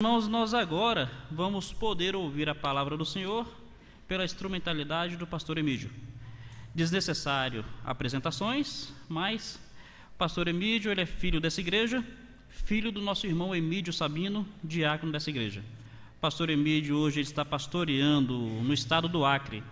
Irmãos, nós agora vamos poder ouvir a palavra do Senhor pela instrumentalidade do pastor Emílio. Desnecessário apresentações, mas pastor Emílio ele é filho dessa igreja, filho do nosso irmão Emílio Sabino, diácono dessa igreja. pastor Emílio hoje está pastoreando no estado do Acre,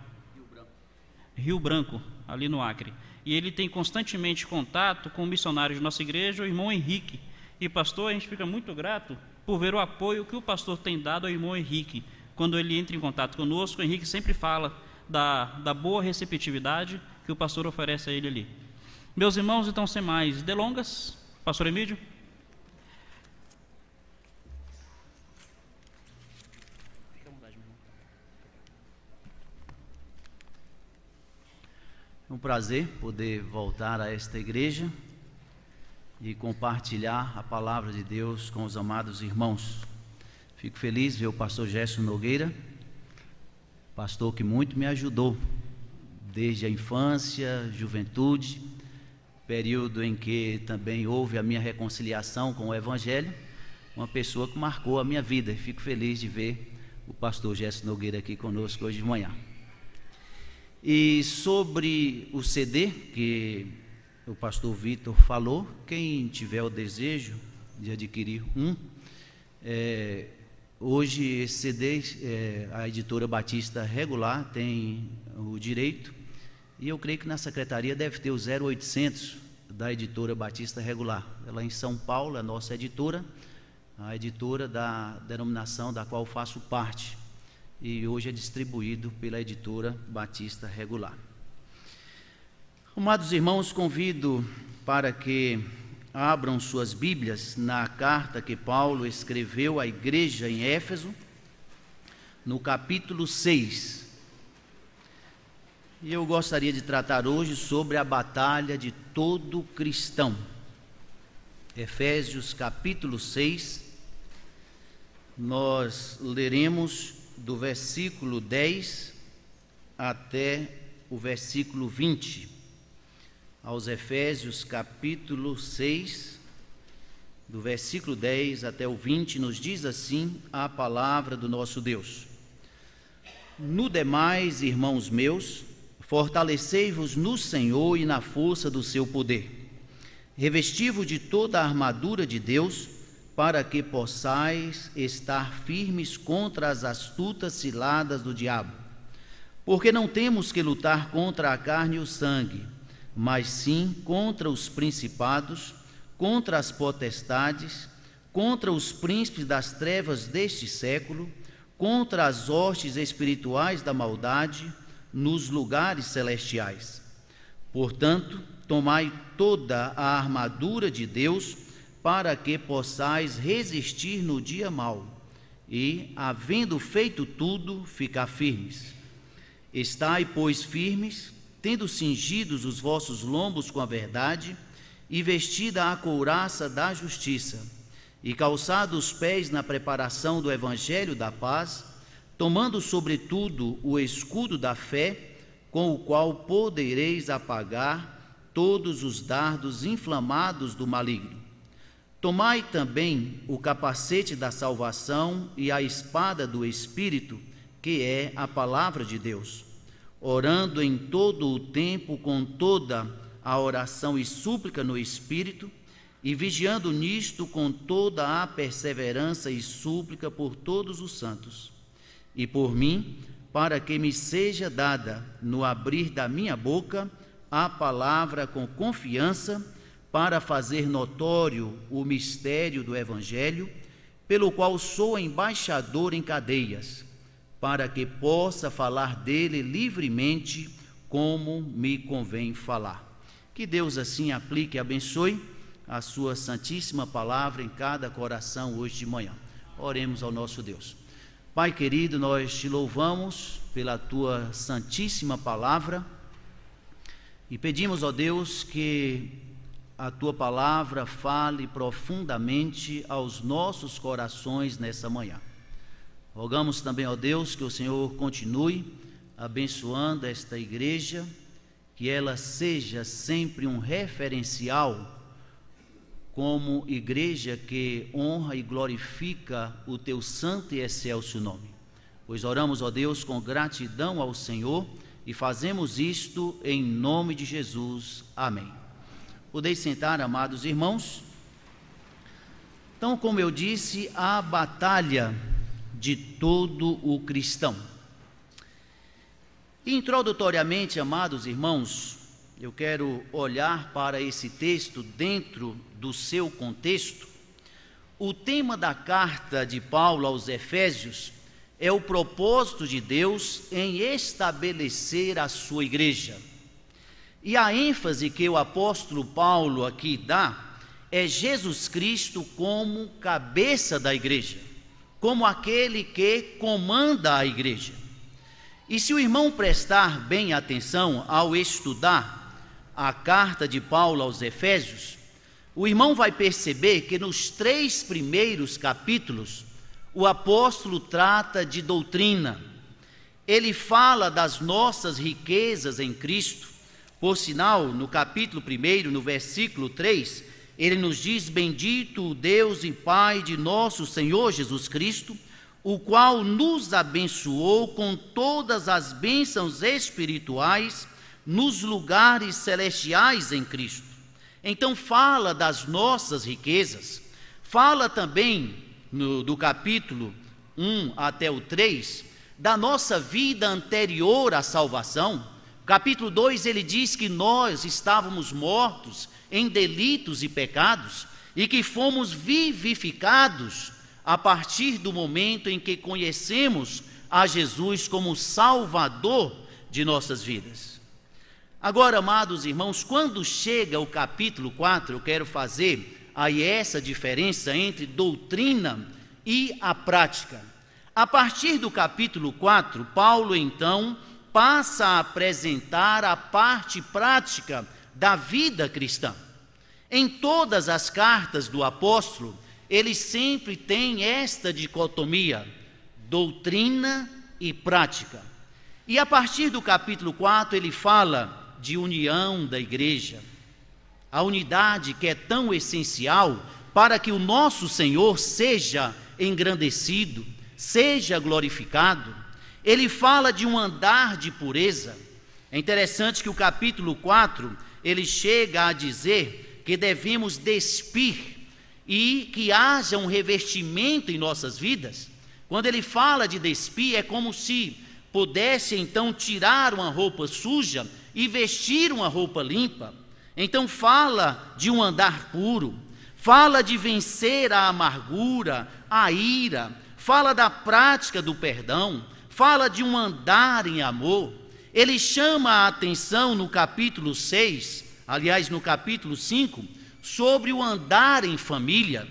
Rio Branco, ali no Acre. E ele tem constantemente contato com o missionário de nossa igreja, o irmão Henrique. E pastor, a gente fica muito grato por ver o apoio que o pastor tem dado ao irmão Henrique. Quando ele entra em contato conosco, o Henrique sempre fala da, da boa receptividade que o pastor oferece a ele ali. Meus irmãos, então, sem mais delongas, pastor Emílio. É um prazer poder voltar a esta igreja e compartilhar a palavra de Deus com os amados irmãos. Fico feliz de ver o pastor Gerson Nogueira, pastor que muito me ajudou desde a infância, juventude, período em que também houve a minha reconciliação com o evangelho, uma pessoa que marcou a minha vida. Fico feliz de ver o pastor Gerson Nogueira aqui conosco hoje de manhã. E sobre o CD que o pastor Vitor falou. Quem tiver o desejo de adquirir um, é, hoje esse CD, é, a editora Batista Regular tem o direito, e eu creio que na secretaria deve ter o 0800 da editora Batista Regular. Ela é em São Paulo, é a nossa editora, a editora da denominação da qual faço parte. E hoje é distribuído pela editora Batista Regular. Amados irmãos, convido para que abram suas Bíblias na carta que Paulo escreveu à igreja em Éfeso, no capítulo 6. E eu gostaria de tratar hoje sobre a batalha de todo cristão. Efésios capítulo 6, nós leremos do versículo 10 até o versículo 20 aos Efésios, capítulo 6, do versículo 10 até o 20, nos diz assim a palavra do nosso Deus: No demais, irmãos meus, fortalecei-vos no Senhor e na força do seu poder. Revesti-vos de toda a armadura de Deus, para que possais estar firmes contra as astutas ciladas do diabo. Porque não temos que lutar contra a carne e o sangue, mas sim contra os principados, contra as potestades, contra os príncipes das trevas deste século, contra as hostes espirituais da maldade nos lugares celestiais. Portanto, tomai toda a armadura de Deus para que possais resistir no dia mau e, havendo feito tudo, ficar firmes. Estai, pois, firmes tendo cingidos os vossos lombos com a verdade, e vestida a couraça da justiça, e calçado os pés na preparação do evangelho da paz, tomando sobretudo o escudo da fé, com o qual podereis apagar todos os dardos inflamados do maligno. Tomai também o capacete da salvação e a espada do espírito, que é a palavra de Deus orando em todo o tempo com toda a oração e súplica no Espírito, e vigiando nisto com toda a perseverança e súplica por todos os santos, e por mim, para que me seja dada, no abrir da minha boca, a palavra com confiança, para fazer notório o mistério do Evangelho, pelo qual sou embaixador em cadeias para que possa falar dele livremente, como me convém falar. Que Deus assim aplique e abençoe a sua santíssima palavra em cada coração hoje de manhã. Oremos ao nosso Deus. Pai querido, nós te louvamos pela tua santíssima palavra e pedimos, ó Deus, que a tua palavra fale profundamente aos nossos corações nessa manhã. Rogamos também ao Deus que o Senhor continue abençoando esta igreja, que ela seja sempre um referencial como igreja que honra e glorifica o teu santo e excelso nome. Pois oramos, ó Deus, com gratidão ao Senhor e fazemos isto em nome de Jesus. Amém. Podeis sentar, amados irmãos. Então, como eu disse, a batalha de todo o cristão. Introdutoriamente, amados irmãos, eu quero olhar para esse texto dentro do seu contexto. O tema da carta de Paulo aos Efésios é o propósito de Deus em estabelecer a sua igreja. E a ênfase que o apóstolo Paulo aqui dá é Jesus Cristo como cabeça da igreja como aquele que comanda a igreja. E se o irmão prestar bem atenção ao estudar a carta de Paulo aos Efésios, o irmão vai perceber que nos três primeiros capítulos, o apóstolo trata de doutrina. Ele fala das nossas riquezas em Cristo. Por sinal, no capítulo 1, no versículo 3, ele nos diz: Bendito o Deus e Pai de nosso Senhor Jesus Cristo, o qual nos abençoou com todas as bênçãos espirituais nos lugares celestiais em Cristo. Então, fala das nossas riquezas, fala também no, do capítulo 1 até o 3, da nossa vida anterior à salvação. Capítulo 2 ele diz que nós estávamos mortos em delitos e pecados, e que fomos vivificados a partir do momento em que conhecemos a Jesus como Salvador de nossas vidas. Agora, amados irmãos, quando chega o capítulo 4, eu quero fazer aí essa diferença entre doutrina e a prática. A partir do capítulo 4, Paulo então passa a apresentar a parte prática da vida cristã. Em todas as cartas do apóstolo, ele sempre tem esta dicotomia, doutrina e prática. E a partir do capítulo 4, ele fala de união da igreja, a unidade que é tão essencial para que o nosso Senhor seja engrandecido, seja glorificado. Ele fala de um andar de pureza. É interessante que o capítulo 4 ele chega a dizer que devemos despir e que haja um revestimento em nossas vidas. Quando ele fala de despir, é como se pudesse então tirar uma roupa suja e vestir uma roupa limpa. Então fala de um andar puro, fala de vencer a amargura, a ira, fala da prática do perdão, fala de um andar em amor. Ele chama a atenção no capítulo 6, aliás, no capítulo 5, sobre o andar em família.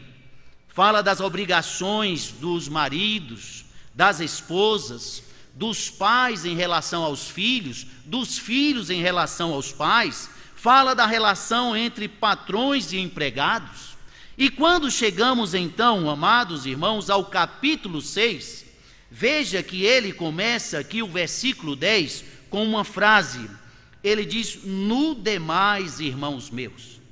Fala das obrigações dos maridos, das esposas, dos pais em relação aos filhos, dos filhos em relação aos pais, fala da relação entre patrões e empregados. E quando chegamos então, amados irmãos, ao capítulo 6, veja que ele começa aqui o versículo 10 com uma frase. Ele diz: No demais, irmãos meus.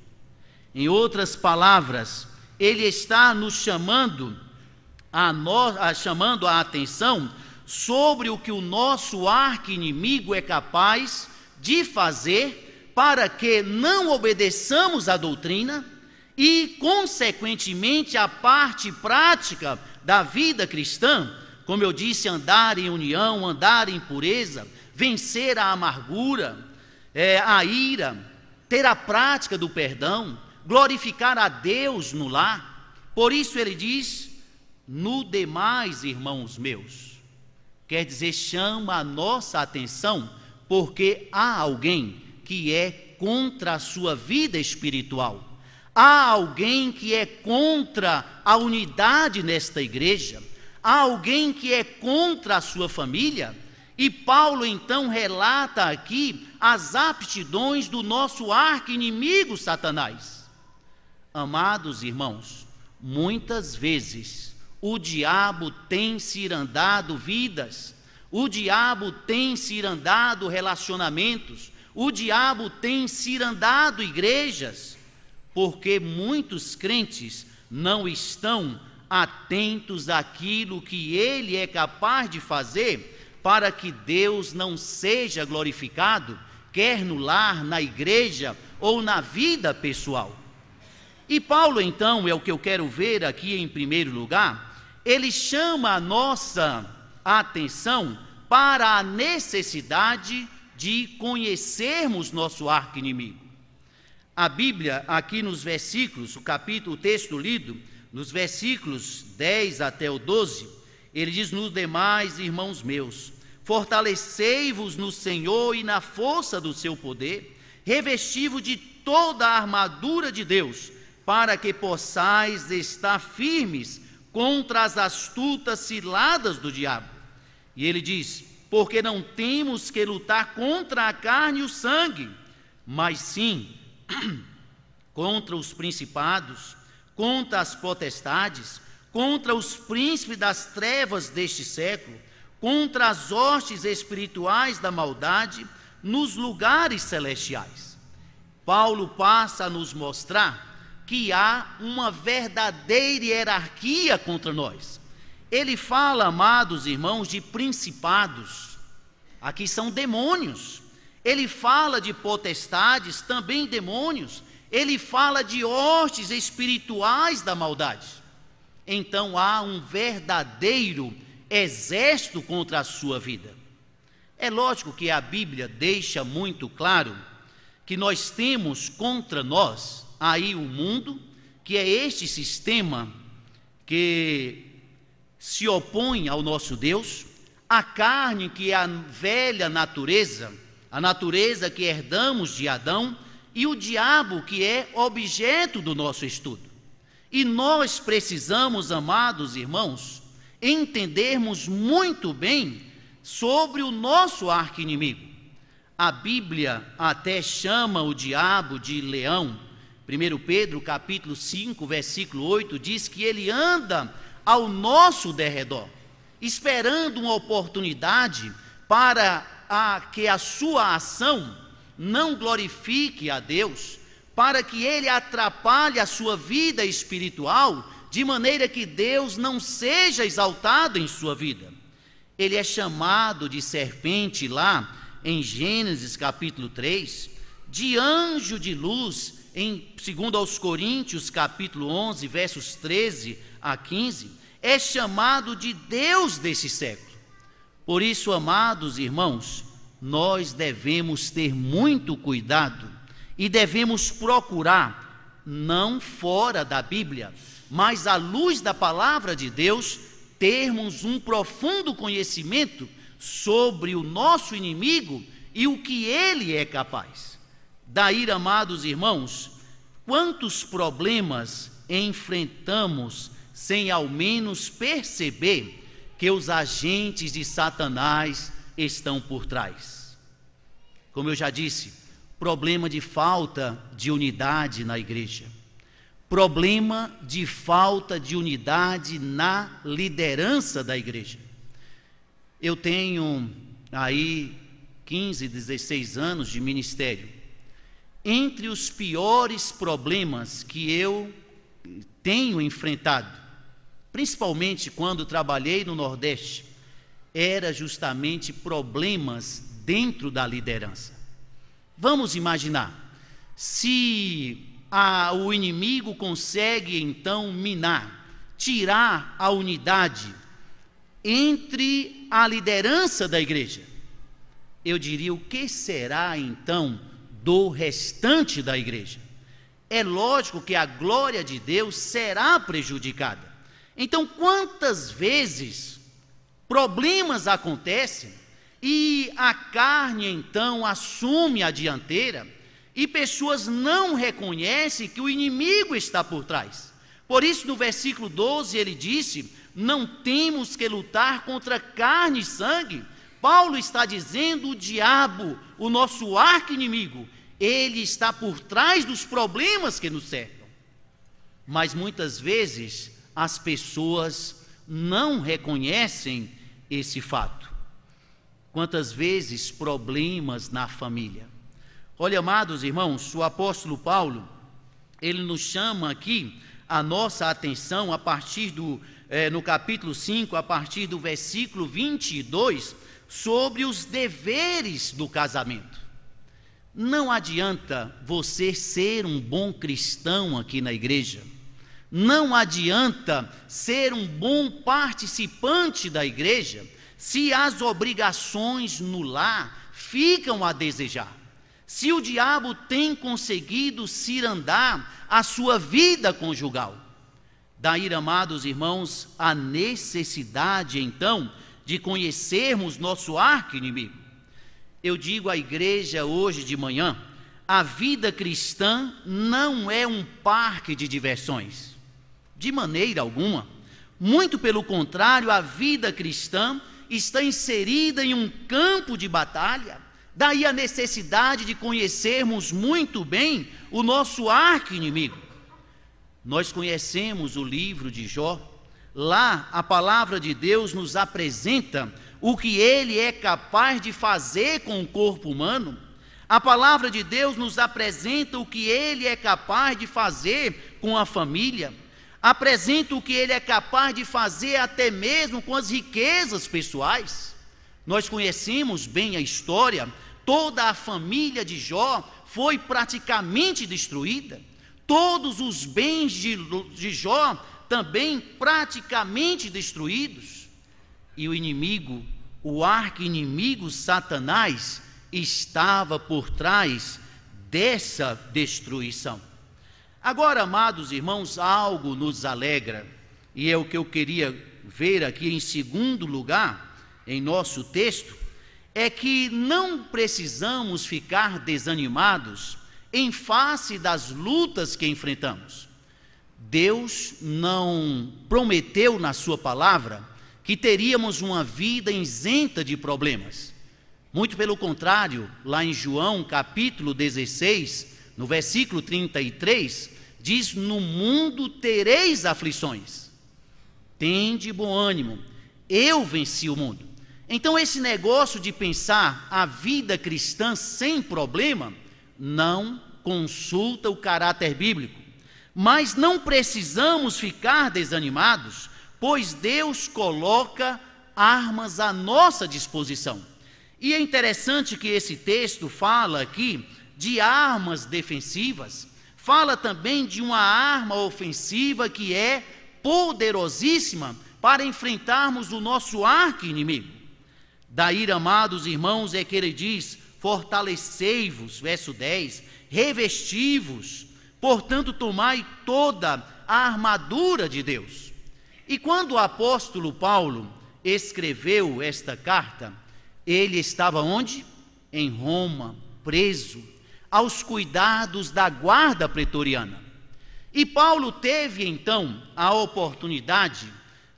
Em outras palavras, ele está nos chamando a, no, a chamando a atenção sobre o que o nosso arqui-inimigo é capaz de fazer para que não obedeçamos à doutrina e, consequentemente, a parte prática da vida cristã, como eu disse, andar em união, andar em pureza, vencer a amargura, é, a ira, ter a prática do perdão, glorificar a Deus no lar. Por isso ele diz: no demais, irmãos meus. Quer dizer, chama a nossa atenção, porque há alguém que é contra a sua vida espiritual. Há alguém que é contra a unidade nesta igreja. Há alguém que é contra a sua família. E Paulo então relata aqui as aptidões do nosso arqui-inimigo Satanás. Amados irmãos, muitas vezes o diabo tem cirandado vidas, o diabo tem cirandado relacionamentos, o diabo tem cirandado igrejas, porque muitos crentes não estão atentos àquilo que ele é capaz de fazer para que Deus não seja glorificado, quer no lar, na igreja ou na vida pessoal. E Paulo, então, é o que eu quero ver aqui em primeiro lugar, ele chama a nossa atenção para a necessidade de conhecermos nosso arco-inimigo. A Bíblia, aqui nos versículos, o capítulo, o texto lido, nos versículos 10 até o 12, ele diz: Nos demais, irmãos meus, Fortalecei-vos no Senhor e na força do seu poder, revesti-vos de toda a armadura de Deus, para que possais estar firmes contra as astutas ciladas do diabo. E ele diz: Porque não temos que lutar contra a carne e o sangue, mas sim contra os principados, contra as potestades, contra os príncipes das trevas deste século contra as hostes espirituais da maldade nos lugares celestiais. Paulo passa a nos mostrar que há uma verdadeira hierarquia contra nós. Ele fala, amados irmãos, de principados, aqui são demônios. Ele fala de potestades, também demônios. Ele fala de hostes espirituais da maldade. Então há um verdadeiro exército contra a sua vida. É lógico que a Bíblia deixa muito claro que nós temos contra nós aí o mundo, que é este sistema que se opõe ao nosso Deus, a carne que é a velha natureza, a natureza que herdamos de Adão, e o diabo que é objeto do nosso estudo. E nós precisamos, amados irmãos, entendermos muito bem sobre o nosso arco inimigo A Bíblia até chama o diabo de leão. 1 Pedro capítulo 5, versículo 8 diz que ele anda ao nosso derredor, esperando uma oportunidade para a, que a sua ação não glorifique a Deus, para que ele atrapalhe a sua vida espiritual de maneira que Deus não seja exaltado em sua vida. Ele é chamado de serpente lá em Gênesis capítulo 3, de anjo de luz em segundo aos Coríntios capítulo 11, versos 13 a 15, é chamado de Deus desse século. Por isso, amados irmãos, nós devemos ter muito cuidado e devemos procurar, não fora da Bíblia, mas à luz da palavra de Deus, termos um profundo conhecimento sobre o nosso inimigo e o que ele é capaz. Daí, amados irmãos, quantos problemas enfrentamos sem ao menos perceber que os agentes de Satanás estão por trás. Como eu já disse, problema de falta de unidade na igreja, problema de falta de unidade na liderança da igreja. Eu tenho aí 15, 16 anos de ministério. Entre os piores problemas que eu tenho enfrentado, principalmente quando trabalhei no Nordeste, era justamente problemas dentro da liderança. Vamos imaginar, se a, o inimigo consegue então minar, tirar a unidade entre a liderança da igreja. Eu diria, o que será então do restante da igreja? É lógico que a glória de Deus será prejudicada. Então, quantas vezes problemas acontecem e a carne então assume a dianteira? E pessoas não reconhecem que o inimigo está por trás. Por isso, no versículo 12, ele disse: Não temos que lutar contra carne e sangue. Paulo está dizendo: o diabo, o nosso arco-inimigo, ele está por trás dos problemas que nos cercam. Mas muitas vezes as pessoas não reconhecem esse fato. Quantas vezes problemas na família, Olha, amados irmãos, o apóstolo Paulo, ele nos chama aqui a nossa atenção a partir do, é, no capítulo 5, a partir do versículo 22, sobre os deveres do casamento. Não adianta você ser um bom cristão aqui na igreja. Não adianta ser um bom participante da igreja se as obrigações no lar ficam a desejar se o diabo tem conseguido cirandar a sua vida conjugal. Daí, amados irmãos, a necessidade então de conhecermos nosso arco-inimigo. Eu digo à igreja hoje de manhã: a vida cristã não é um parque de diversões, de maneira alguma. Muito pelo contrário, a vida cristã está inserida em um campo de batalha Daí a necessidade de conhecermos muito bem o nosso arco inimigo Nós conhecemos o livro de Jó. Lá a palavra de Deus nos apresenta o que ele é capaz de fazer com o corpo humano. A palavra de Deus nos apresenta o que ele é capaz de fazer com a família. Apresenta o que ele é capaz de fazer até mesmo com as riquezas pessoais. Nós conhecemos bem a história, toda a família de Jó foi praticamente destruída, todos os bens de, de Jó também praticamente destruídos, e o inimigo, o arco inimigo Satanás, estava por trás dessa destruição. Agora, amados irmãos, algo nos alegra, e é o que eu queria ver aqui em segundo lugar em nosso texto é que não precisamos ficar desanimados em face das lutas que enfrentamos. Deus não prometeu na Sua palavra que teríamos uma vida isenta de problemas. Muito pelo contrário, lá em João capítulo 16, no versículo 33, diz: No mundo tereis aflições. Tende bom ânimo, eu venci o mundo. Então, esse negócio de pensar a vida cristã sem problema não consulta o caráter bíblico. Mas não precisamos ficar desanimados, pois Deus coloca armas à nossa disposição. E é interessante que esse texto fala aqui de armas defensivas, fala também de uma arma ofensiva que é poderosíssima para enfrentarmos o nosso arco inimigo Daí, amados irmãos, é que ele diz: fortalecei-vos, verso 10, revesti-vos, portanto, tomai toda a armadura de Deus. E quando o apóstolo Paulo escreveu esta carta, ele estava onde? Em Roma, preso, aos cuidados da guarda pretoriana. E Paulo teve então a oportunidade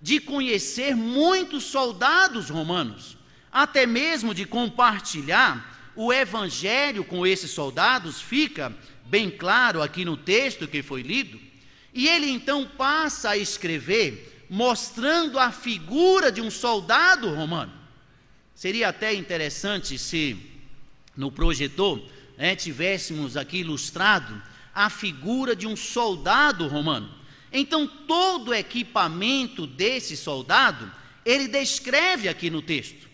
de conhecer muitos soldados romanos até mesmo de compartilhar o evangelho com esses soldados, fica bem claro aqui no texto que foi lido. E ele então passa a escrever mostrando a figura de um soldado romano. Seria até interessante se no projetor né, tivéssemos aqui ilustrado a figura de um soldado romano. Então, todo o equipamento desse soldado, ele descreve aqui no texto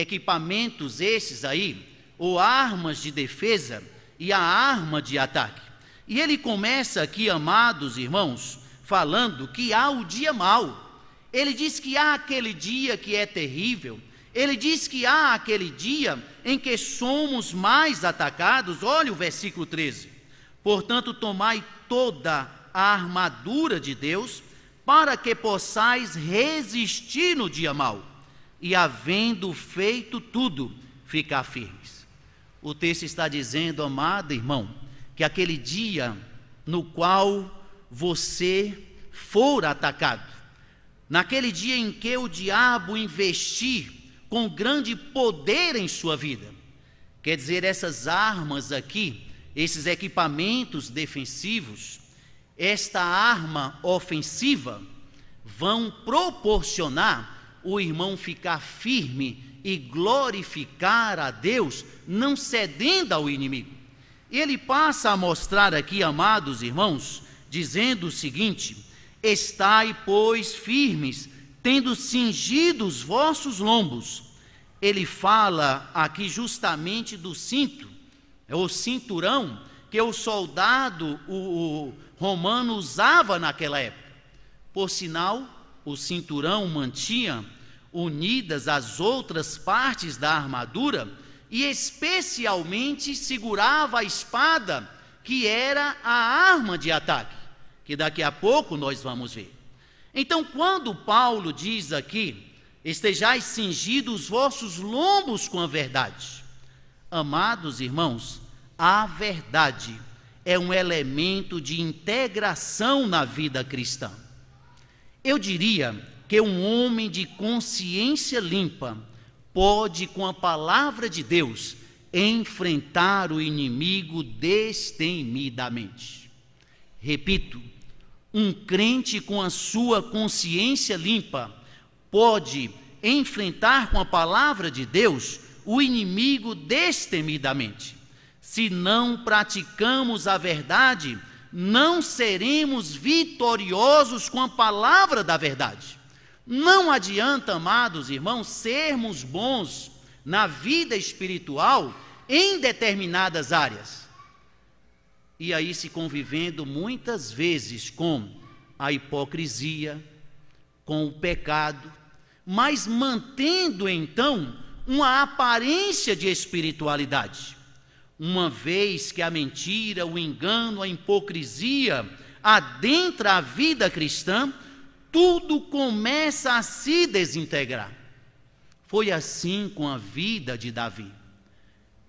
equipamentos esses aí, ou armas de defesa e a arma de ataque. E ele começa aqui, amados irmãos, falando que há o dia mau. Ele diz que há aquele dia que é terrível. Ele diz que há aquele dia em que somos mais atacados. Olha o versículo 13. Portanto, tomai toda a armadura de Deus, para que possais resistir no dia mau e havendo feito tudo, ficar firmes. O texto está dizendo, amado irmão, que aquele dia no qual você for atacado, naquele dia em que o diabo investir com grande poder em sua vida, quer dizer, essas armas aqui, esses equipamentos defensivos, esta arma ofensiva, vão proporcionar o irmão ficar firme e glorificar a Deus, não cedendo ao inimigo. Ele passa a mostrar aqui, amados irmãos, dizendo o seguinte: Estai, pois, firmes, tendo cingido os vossos lombos. Ele fala aqui justamente do cinto, é o cinturão que o soldado o, o romano usava naquela época. Por sinal, o cinturão mantinha unidas às outras partes da armadura, e especialmente segurava a espada, que era a arma de ataque, que daqui a pouco nós vamos ver. Então, quando Paulo diz aqui, estejais cingidos os vossos lombos com a verdade. Amados irmãos, a verdade é um elemento de integração na vida cristã. Eu diria que um homem de consciência limpa pode, com a palavra de Deus, enfrentar o inimigo destemidamente. Repito, um crente com a sua consciência limpa pode enfrentar com a palavra de Deus o inimigo destemidamente. Se não praticamos a verdade, não seremos vitoriosos com a palavra da verdade. Não adianta, amados irmãos, sermos bons na vida espiritual em determinadas áreas. E aí se convivendo muitas vezes com a hipocrisia, com o pecado, mas mantendo então uma aparência de espiritualidade. Uma vez que a mentira, o engano, a hipocrisia adentra a vida cristã, tudo começa a se desintegrar. Foi assim com a vida de Davi.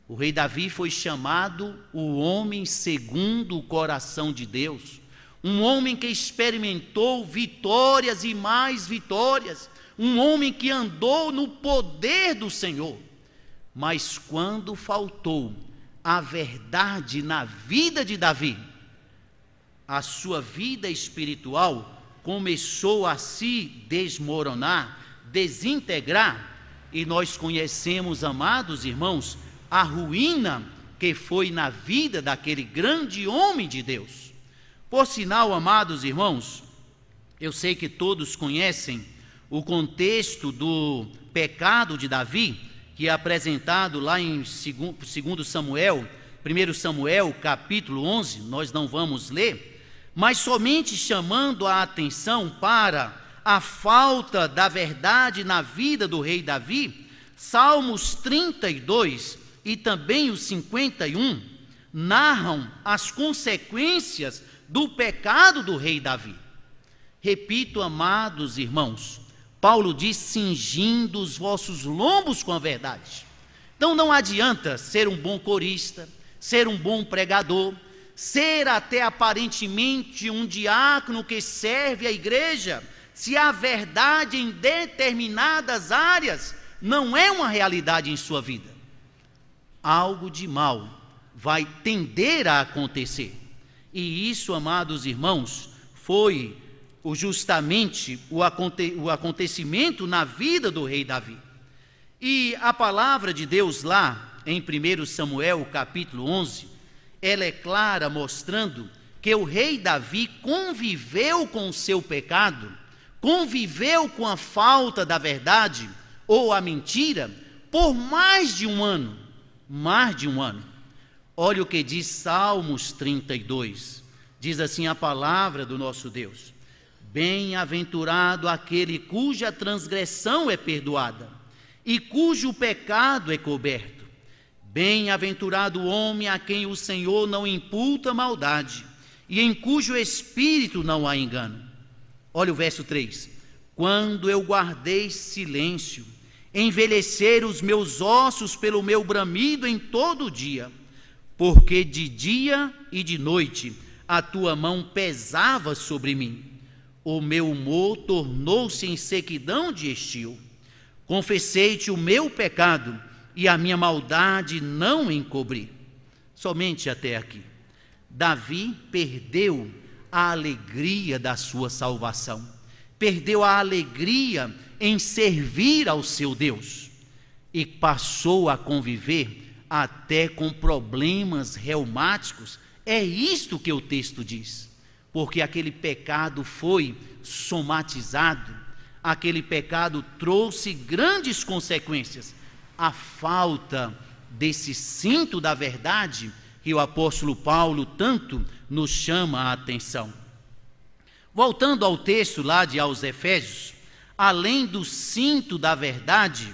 O rei Davi foi chamado o homem segundo o coração de Deus, um homem que experimentou vitórias e mais vitórias, um homem que andou no poder do Senhor. Mas quando faltou a verdade na vida de Davi, a sua vida espiritual começou a se desmoronar, desintegrar, e nós conhecemos, amados irmãos, a ruína que foi na vida daquele grande homem de Deus. Por sinal, amados irmãos, eu sei que todos conhecem o contexto do pecado de Davi, que é apresentado lá em 2 Samuel, 1 Samuel, capítulo 11, nós não vamos ler, mas somente chamando a atenção para a falta da verdade na vida do rei Davi, Salmos 32 e também os 51 narram as consequências do pecado do rei Davi. Repito, amados irmãos, Paulo diz: cingindo os vossos lombos com a verdade. Então não adianta ser um bom corista, ser um bom pregador, ser até aparentemente um diácono que serve a igreja, se a verdade em determinadas áreas não é uma realidade em sua vida. Algo de mal vai tender a acontecer. E isso, amados irmãos, foi justamente o, acontecimento na vida do rei Davi. E a palavra de Deus lá em 1 Samuel, capítulo 11, ela é clara, mostrando que o rei Davi conviveu com o seu pecado, conviveu com a falta da verdade ou a mentira por mais de um ano. Mais de um ano. Olha o que diz Salmos 32. Diz assim a palavra do nosso Deus: Bem-aventurado aquele cuja transgressão é perdoada e cujo pecado é coberto. Bem-aventurado o homem a quem o Senhor não imputa maldade e em cujo espírito não há engano. Olha o verso 3. Quando eu guardei silêncio, envelheceram os meus ossos pelo meu bramido em todo o dia, porque de dia e de noite a tua mão pesava sobre mim. O meu humor tornou-se em sequidão de estio. Confessei-te o meu pecado e a minha maldade não encobri. Somente até aqui. Davi perdeu a alegria da sua salvação, perdeu a alegria em servir ao seu Deus e passou a conviver até com problemas reumáticos. É isto que o texto diz, porque aquele pecado foi somatizado, aquele pecado trouxe grandes consequências a falta desse cinto da verdade que o apóstolo Paulo tanto nos chama a atenção. Voltando ao texto lá de aos Efésios, além do cinto da verdade,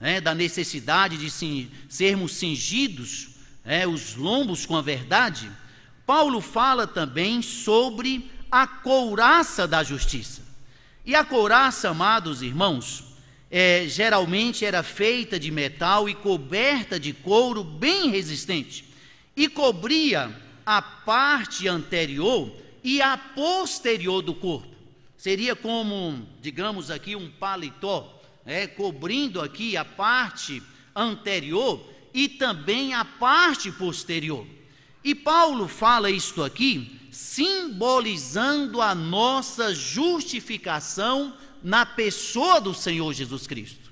né, da necessidade de sim, sermos cingidos né, os lombos com a verdade, Paulo fala também sobre a couraça da justiça. E a couraça, amados irmãos, é, geralmente era feita de metal e coberta de couro bem resistente, e cobria a parte anterior e a posterior do corpo. Seria como, digamos aqui, um paletó, né, cobrindo aqui a parte anterior e também a parte posterior. E Paulo fala isto aqui simbolizando a nossa justificação na pessoa do Senhor Jesus Cristo.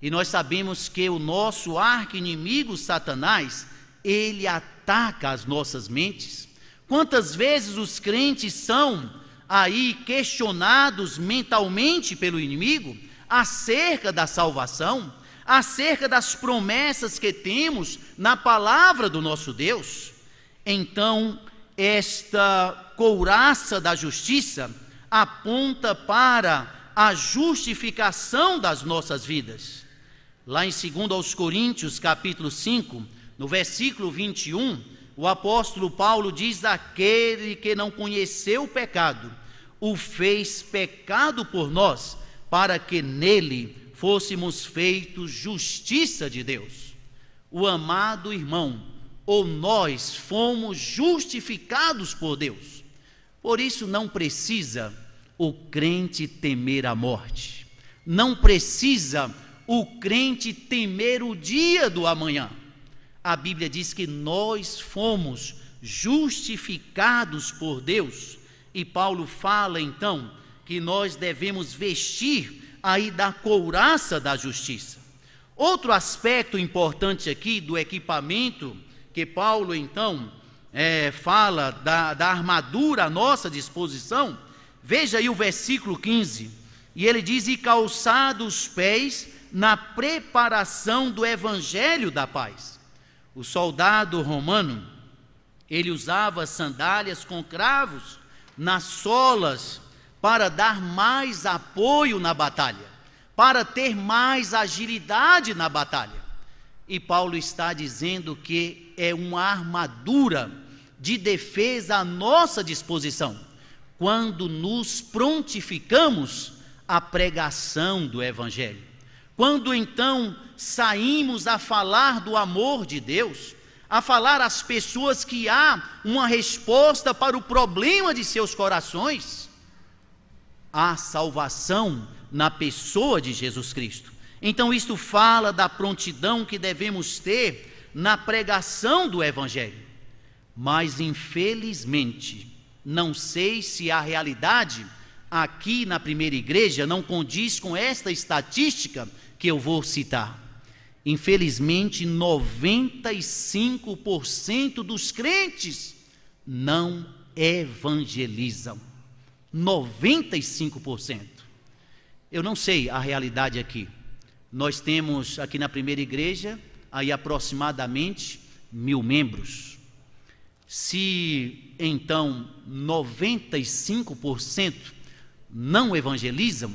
E nós sabemos que o nosso arco inimigo Satanás, ele ataca as nossas mentes. Quantas vezes os crentes são aí questionados mentalmente pelo inimigo acerca da salvação, acerca das promessas que temos na palavra do nosso Deus? Então, esta couraça da justiça aponta para a justificação das nossas vidas. Lá em 2 aos Coríntios, capítulo 5, no versículo 21, o apóstolo Paulo diz: "Aquele que não conheceu o pecado, o fez pecado por nós, para que nele fôssemos feitos justiça de Deus." O amado irmão, ou nós fomos justificados por Deus. Por isso não precisa o crente temer a morte, não precisa o crente temer o dia do amanhã. A Bíblia diz que nós fomos justificados por Deus, e Paulo fala então que nós devemos vestir aí da couraça da justiça. Outro aspecto importante aqui do equipamento que Paulo então é, fala da, da armadura à nossa disposição Veja aí o versículo 15. E ele diz: E calçado os pés na preparação do evangelho da paz. O soldado romano, ele usava sandálias com cravos nas solas para dar mais apoio na batalha, para ter mais agilidade na batalha. E Paulo está dizendo que é uma armadura de defesa à nossa disposição quando nos prontificamos à pregação do Evangelho. Quando então saímos a falar do amor de Deus, a falar às pessoas que há uma resposta para o problema de seus corações, há salvação na pessoa de Jesus Cristo. Então, isto fala da prontidão que devemos ter na pregação do Evangelho. Mas, infelizmente, não sei se a realidade aqui na primeira igreja não condiz com esta estatística que eu vou citar. Infelizmente, 95% dos crentes não evangelizam. 95%. Eu não sei a realidade aqui. Nós temos aqui na primeira igreja aí aproximadamente mil membros se então 95% não evangelizam,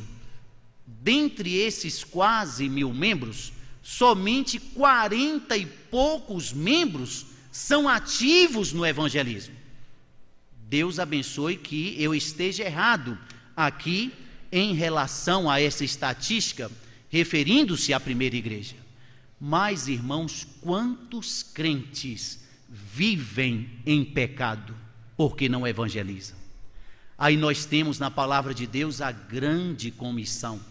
dentre esses quase mil membros, somente 40 e poucos membros são ativos no evangelismo. Deus abençoe que eu esteja errado aqui em relação a essa estatística, referindo-se à primeira igreja. Mas, irmãos, quantos crentes vivem em pecado porque não evangelizam. Aí nós temos na palavra de Deus a grande comissão.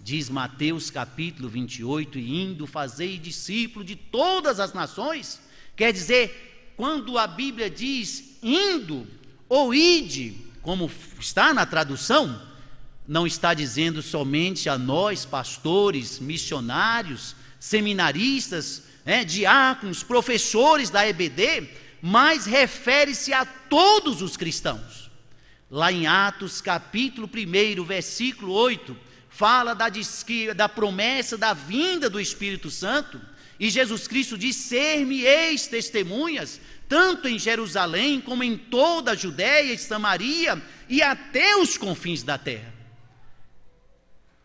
Diz Mateus capítulo 28: e indo fazei discípulo de todas as nações. Quer dizer, quando a Bíblia diz indo ou ide, como está na tradução, não está dizendo somente a nós, pastores, missionários, seminaristas, né, diáconos, professores da EBD, mas refere-se a todos os cristãos. Lá em Atos, capítulo 1, versículo 8, fala da, da promessa da vinda do Espírito Santo, e Jesus Cristo diz: Ser-me-eis testemunhas, tanto em Jerusalém como em toda a Judéia e Samaria e até os confins da terra.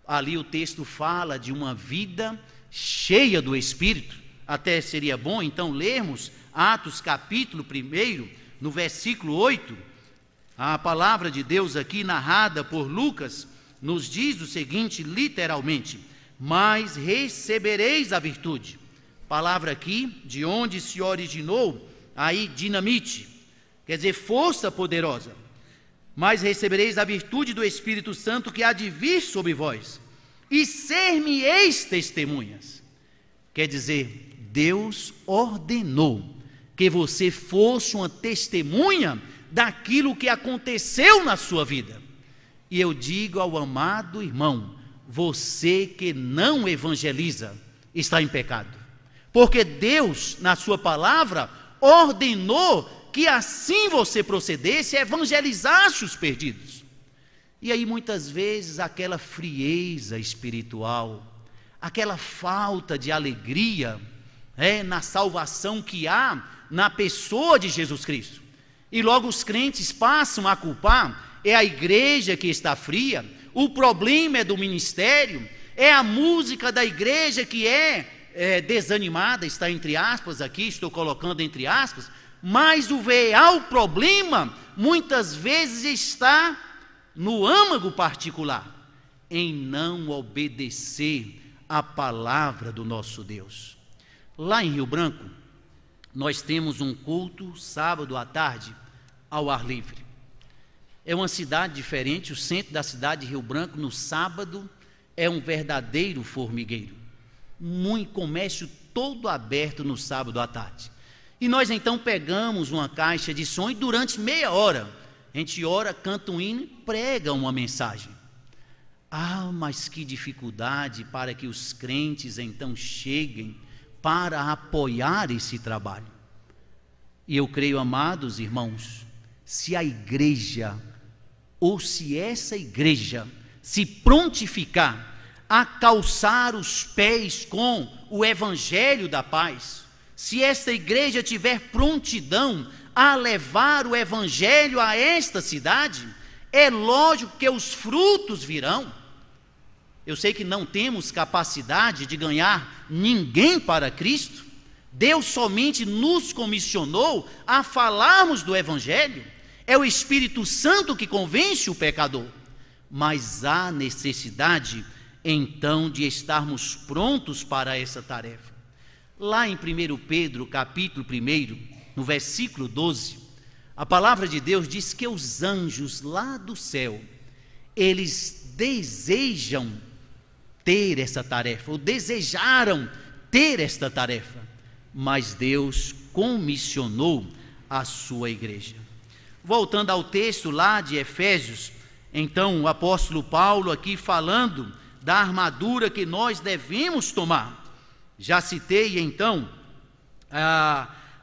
Ali o texto fala de uma vida cheia do Espírito até seria bom então lermos Atos capítulo 1, no versículo 8. A palavra de Deus aqui narrada por Lucas nos diz o seguinte, literalmente: "Mas recebereis a virtude". Palavra aqui de onde se originou aí dinamite, quer dizer, força poderosa. Mas recebereis a virtude do Espírito Santo que há de vir sobre vós, e ser-me-eis testemunhas. Quer dizer, Deus ordenou que você fosse uma testemunha daquilo que aconteceu na sua vida. E eu digo ao amado irmão: você que não evangeliza está em pecado. Porque Deus, na sua palavra, ordenou que assim você procedesse, evangelizasse os perdidos. E aí muitas vezes aquela frieza espiritual, aquela falta de alegria, é na salvação que há na pessoa de Jesus Cristo. E logo os crentes passam a culpar, é a igreja que está fria, o problema é do ministério, é a música da igreja que é, é desanimada, está entre aspas aqui, estou colocando entre aspas, mas o real problema muitas vezes está no âmago particular, em não obedecer a palavra do nosso Deus. Lá em Rio Branco, nós temos um culto sábado à tarde ao ar livre. É uma cidade diferente, o centro da cidade de Rio Branco, no sábado, é um verdadeiro formigueiro. Muito comércio todo aberto no sábado à tarde. E nós então pegamos uma caixa de som e durante meia hora, a gente ora, canta um hino e prega uma mensagem. Ah, mas que dificuldade para que os crentes então cheguem para apoiar esse trabalho. E eu creio, amados irmãos, se a igreja, ou se essa igreja, se prontificar a calçar os pés com o evangelho da paz, se esta igreja tiver prontidão a levar o evangelho a esta cidade, é lógico que os frutos virão. Eu sei que não temos capacidade de ganhar ninguém para Cristo. Deus somente nos comissionou a falarmos do Evangelho. É o Espírito Santo que convence o pecador. Mas há necessidade, então, de estarmos prontos para essa tarefa. Lá em 1 Pedro, capítulo 1, no versículo 12, a palavra de Deus diz que os anjos lá do céu, eles desejam ter essa tarefa, ou desejaram ter esta tarefa, mas Deus comissionou a sua igreja. Voltando ao texto lá de Efésios, então o apóstolo Paulo aqui falando da armadura que nós devemos tomar. Já citei então,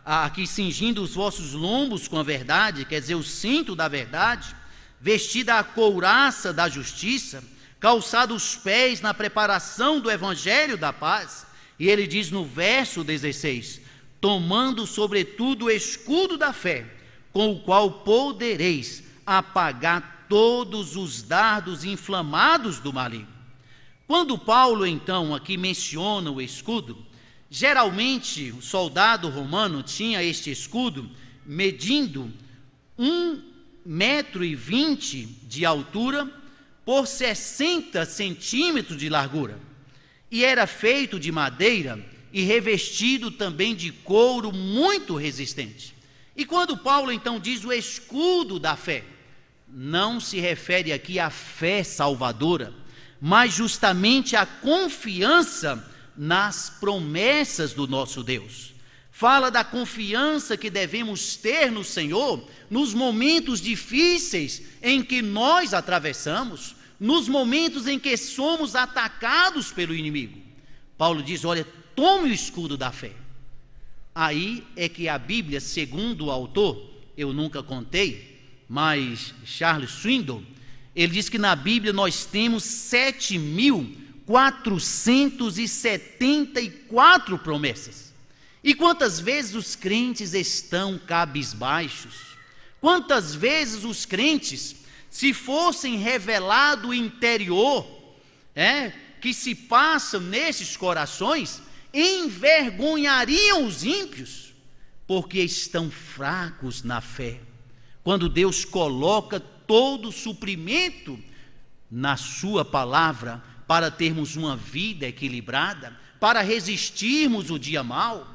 aqui cingindo os vossos lombos com a verdade, quer dizer, o cinto da verdade, vestida a couraça da justiça calçado os pés na preparação do evangelho da paz. E ele diz no verso 16: tomando sobretudo o escudo da fé, com o qual podereis apagar todos os dardos inflamados do maligno. Quando Paulo então aqui menciona o escudo, geralmente o soldado romano tinha este escudo medindo um metro e vinte de altura por 60 centímetros de largura, e era feito de madeira e revestido também de couro muito resistente. E quando Paulo então diz o escudo da fé, não se refere aqui à fé salvadora, mas justamente à confiança nas promessas do nosso Deus fala da confiança que devemos ter no Senhor nos momentos difíceis em que nós atravessamos, nos momentos em que somos atacados pelo inimigo. Paulo diz: olha, tome o escudo da fé. Aí é que a Bíblia, segundo o autor, eu nunca contei, mas Charles Swindoll, ele diz que na Bíblia nós temos 7.474 promessas. E quantas vezes os crentes estão cabisbaixos? Quantas vezes os crentes, se fossem revelado o interior, é, que se passa nesses corações, envergonhariam os ímpios, porque estão fracos na fé. Quando Deus coloca todo o suprimento na Sua palavra para termos uma vida equilibrada, para resistirmos o dia mal,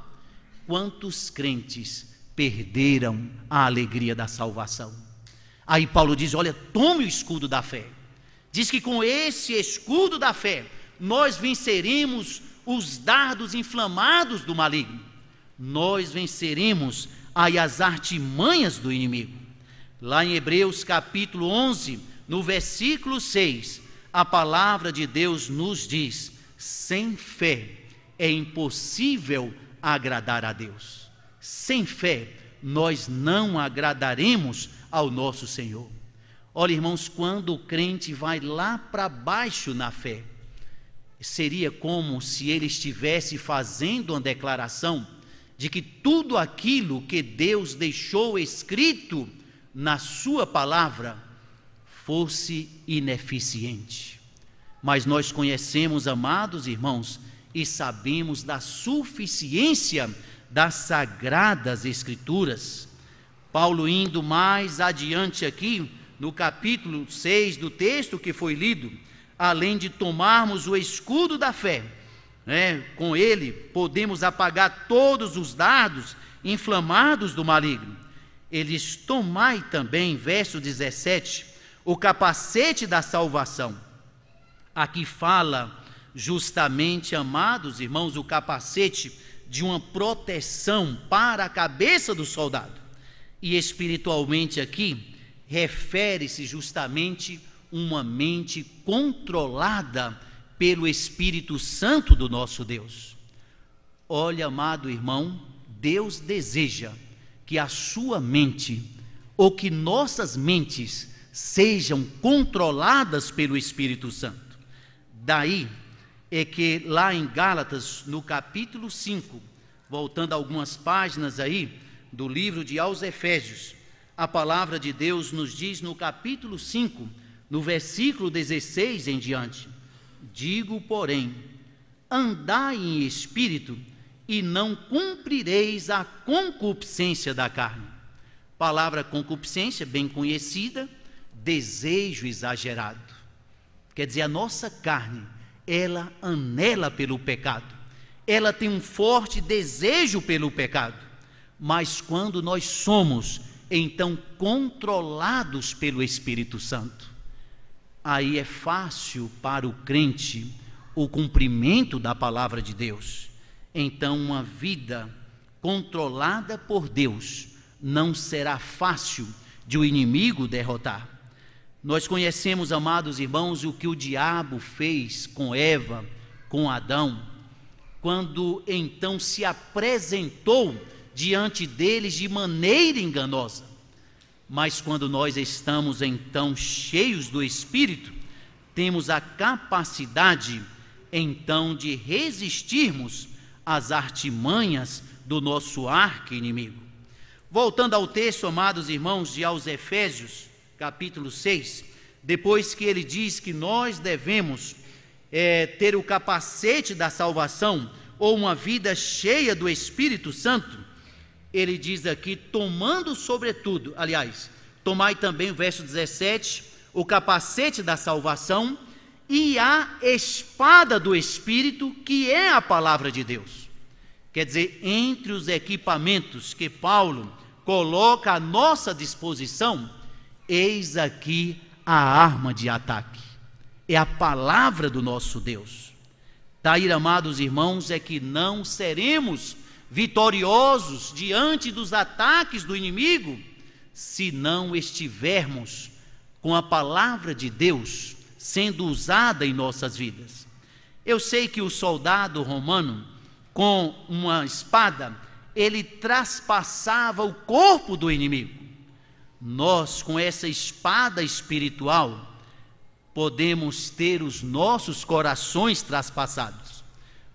Quantos crentes perderam a alegria da salvação? Aí Paulo diz: Olha, tome o escudo da fé. Diz que com esse escudo da fé nós venceremos os dardos inflamados do maligno, nós venceremos aí as artimanhas do inimigo. Lá em Hebreus capítulo 11, no versículo 6, a palavra de Deus nos diz: sem fé é impossível agradar a Deus. Sem fé, nós não agradaremos ao nosso Senhor. Olha, irmãos, quando o crente vai lá para baixo na fé, seria como se ele estivesse fazendo uma declaração de que tudo aquilo que Deus deixou escrito na Sua palavra fosse ineficiente. Mas nós conhecemos, amados irmãos, e sabemos da suficiência das sagradas escrituras. Paulo indo mais adiante aqui, no capítulo 6 do texto que foi lido, além de tomarmos o escudo da fé, né, com ele podemos apagar todos os dardos inflamados do maligno. Eles tomai também, verso 17, o capacete da salvação. Aqui fala Justamente, amados irmãos, o capacete de uma proteção para a cabeça do soldado. E espiritualmente aqui, refere-se justamente uma mente controlada pelo Espírito Santo do nosso Deus. Olha, amado irmão, Deus deseja que a sua mente, ou que nossas mentes, sejam controladas pelo Espírito Santo. Daí é que lá em Gálatas, no capítulo 5, voltando algumas páginas aí do livro de aos Efésios, a palavra de Deus nos diz no capítulo 5, no versículo 16 em diante: Digo, porém, andai em espírito e não cumprireis a concupiscência da carne. Palavra concupiscência, bem conhecida, desejo exagerado. Quer dizer, a nossa carne ela anela pelo pecado, ela tem um forte desejo pelo pecado, mas quando nós somos então controlados pelo Espírito Santo, aí é fácil para o crente o cumprimento da palavra de Deus. Então, uma vida controlada por Deus não será fácil de o inimigo derrotar. Nós conhecemos, amados irmãos, o que o diabo fez com Eva, com Adão, quando então se apresentou diante deles de maneira enganosa. Mas quando nós estamos então cheios do Espírito, temos a capacidade então de resistirmos às artimanhas do nosso arco-inimigo. Voltando ao texto, amados irmãos, de aos Efésios, capítulo 6, depois que ele diz que nós devemos é, ter o capacete da salvação ou uma vida cheia do Espírito Santo, ele diz aqui, tomando sobretudo, aliás, tomai também o verso 17, o capacete da salvação e a espada do Espírito, que é a palavra de Deus. Quer dizer, entre os equipamentos que Paulo coloca à nossa disposição, Eis aqui a arma de ataque. É a palavra do nosso Deus. Daí, amados irmãos, é que não seremos vitoriosos diante dos ataques do inimigo se não estivermos com a palavra de Deus sendo usada em nossas vidas. Eu sei que o soldado romano, com uma espada, ele traspassava o corpo do inimigo nós, com essa espada espiritual, podemos ter os nossos corações traspassados.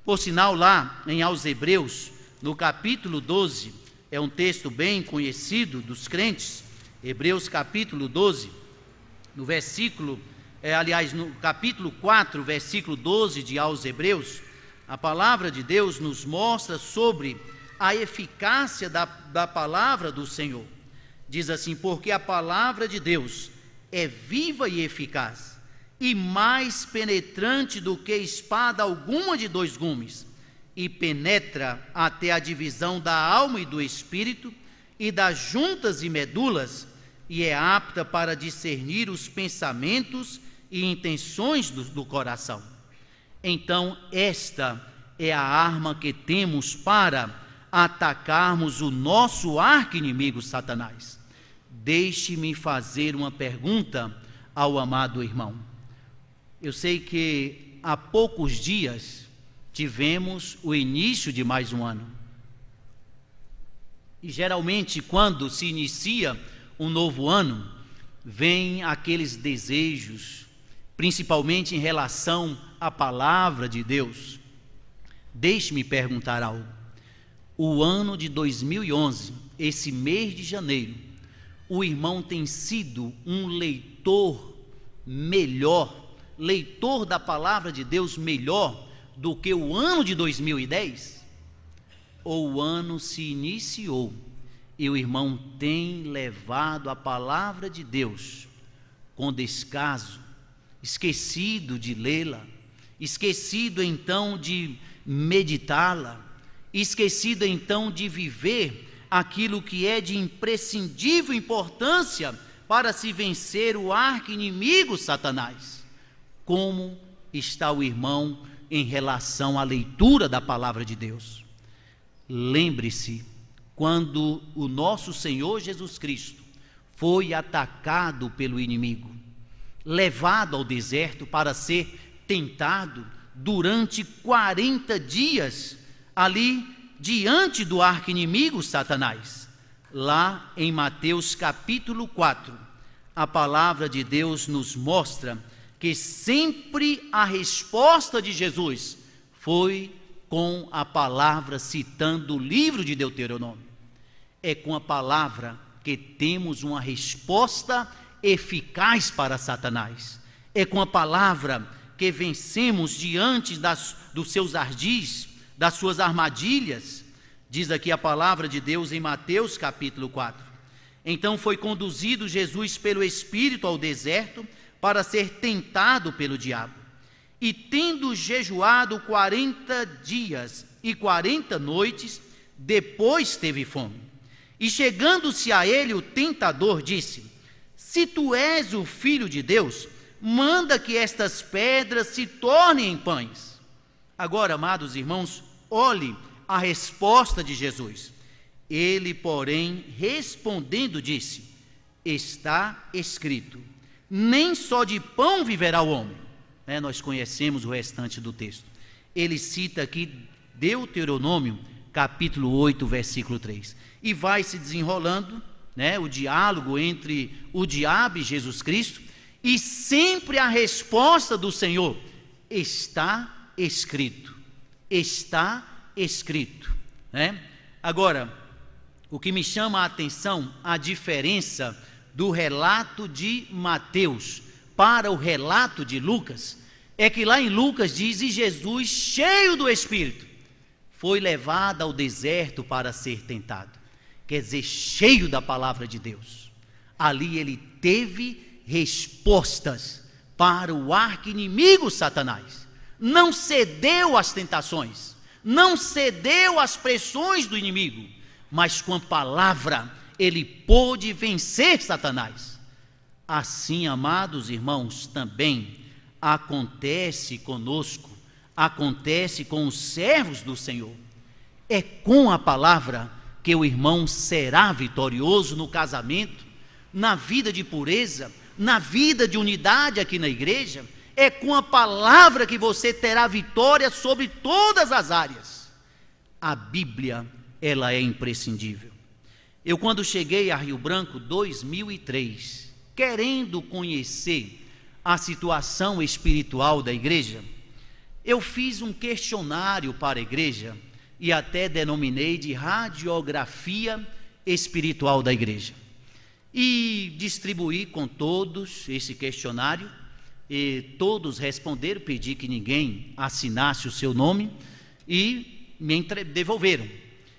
Por sinal, lá em Aos Hebreus, no capítulo 12, é um texto bem conhecido dos crentes, Hebreus capítulo 12, no versículo, é, aliás, no capítulo 4, versículo 12 de Aos Hebreus, a palavra de Deus nos mostra sobre a eficácia da, da palavra do Senhor. Diz assim: Porque a palavra de Deus é viva e eficaz, e mais penetrante do que espada alguma de dois gumes, e penetra até a divisão da alma e do espírito, e das juntas e medulas, e é apta para discernir os pensamentos e intenções do, do coração. Então, esta é a arma que temos para atacarmos o nosso arco inimigo Satanás. Deixe-me fazer uma pergunta ao amado irmão. Eu sei que há poucos dias tivemos o início de mais um ano. E geralmente, quando se inicia um novo ano, vêm aqueles desejos, principalmente em relação à palavra de Deus. Deixe-me perguntar algo. O ano de 2011, esse mês de janeiro, o irmão tem sido um leitor melhor, leitor da palavra de Deus melhor do que o ano de 2010? Ou o ano se iniciou e o irmão tem levado a palavra de Deus com descaso, esquecido de lê-la, esquecido então de meditá-la, esquecido então de viver aquilo que é de imprescindível importância para se vencer o arco inimigo Satanás. Como está o irmão em relação à leitura da palavra de Deus? Lembre-se, quando o nosso Senhor Jesus Cristo foi atacado pelo inimigo, levado ao deserto para ser tentado durante 40 dias, ali diante do arco inimigo Satanás. Lá em Mateus capítulo 4, a palavra de Deus nos mostra que sempre a resposta de Jesus foi com a palavra citando o livro de Deuteronômio. É com a palavra que temos uma resposta eficaz para Satanás. É com a palavra que vencemos diante das, dos seus ardis das suas armadilhas, diz aqui a palavra de Deus em Mateus capítulo 4. Então foi conduzido Jesus pelo Espírito ao deserto para ser tentado pelo diabo. E tendo jejuado quarenta dias e quarenta noites, depois teve fome. E chegando-se a ele, o tentador disse: Se tu és o filho de Deus, manda que estas pedras se tornem pães. Agora, amados irmãos, Olhe a resposta de Jesus. Ele, porém, respondendo, disse: Está escrito, nem só de pão viverá o homem. É, nós conhecemos o restante do texto. Ele cita aqui Deuteronômio, capítulo 8, versículo 3. E vai se desenrolando né, o diálogo entre o diabo e Jesus Cristo, e sempre a resposta do Senhor: está escrito está escrito. Né? Agora, o que me chama a atenção, a diferença do relato de Mateus para o relato de Lucas, é que lá em Lucas diz: E Jesus, cheio do Espírito, foi levado ao deserto para ser tentado. Quer dizer, cheio da palavra de Deus. Ali ele teve respostas para o arco inimigo Satanás não cedeu às tentações, não cedeu às pressões do inimigo, mas com a palavra ele pôde vencer Satanás. Assim, amados irmãos, também acontece conosco, acontece com os servos do Senhor. É com a palavra que o irmão será vitorioso no casamento, na vida de pureza, na vida de unidade aqui na igreja é com a palavra que você terá vitória sobre todas as áreas. A Bíblia, ela é imprescindível. Eu, quando cheguei a Rio Branco, 2003, querendo conhecer a situação espiritual da igreja, eu fiz um questionário para a igreja e até denominei de radiografia espiritual da igreja. E distribuí com todos esse questionário e todos responderam, pedi que ninguém assinasse o seu nome e me entre... devolveram.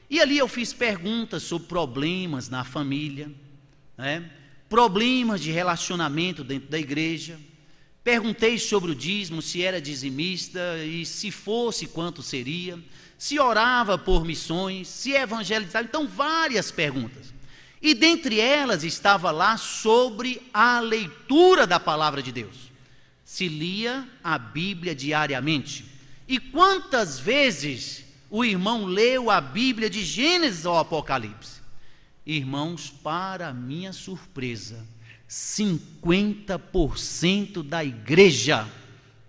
E ali eu fiz perguntas sobre problemas na família, né? problemas de relacionamento dentro da igreja. Perguntei sobre o dízimo, se era dizimista e se fosse, quanto seria, se orava por missões, se evangelizava. Então, várias perguntas. E dentre elas estava lá sobre a leitura da palavra de Deus se lia a Bíblia diariamente. E quantas vezes o irmão leu a Bíblia de Gênesis ao Apocalipse? Irmãos, para minha surpresa, 50% da igreja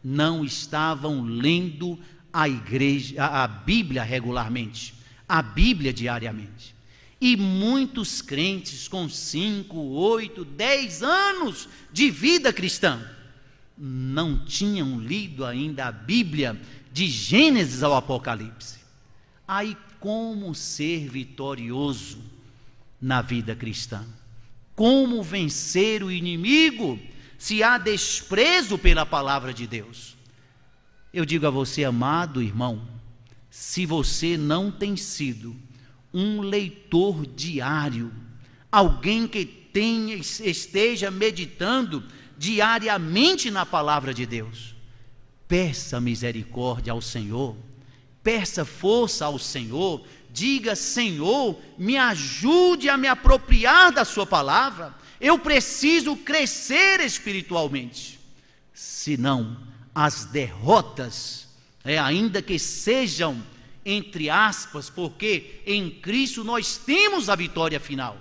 não estavam lendo a, igreja, a, Bíblia regularmente, a Bíblia diariamente. E muitos crentes com 5, 8, 10 anos de vida cristã não tinham lido ainda a Bíblia de Gênesis ao Apocalipse. Aí como ser vitorioso na vida cristã? Como vencer o inimigo se há desprezo pela palavra de Deus? Eu digo a você, amado irmão, se você não tem sido um leitor diário, alguém que tenha, esteja meditando diariamente na palavra de Deus. Peça misericórdia ao Senhor, peça força ao Senhor, diga: Senhor, me ajude a me apropriar da Sua palavra. Eu preciso crescer espiritualmente. Senão, as derrotas, é, ainda que sejam entre aspas, porque em Cristo nós temos a vitória final,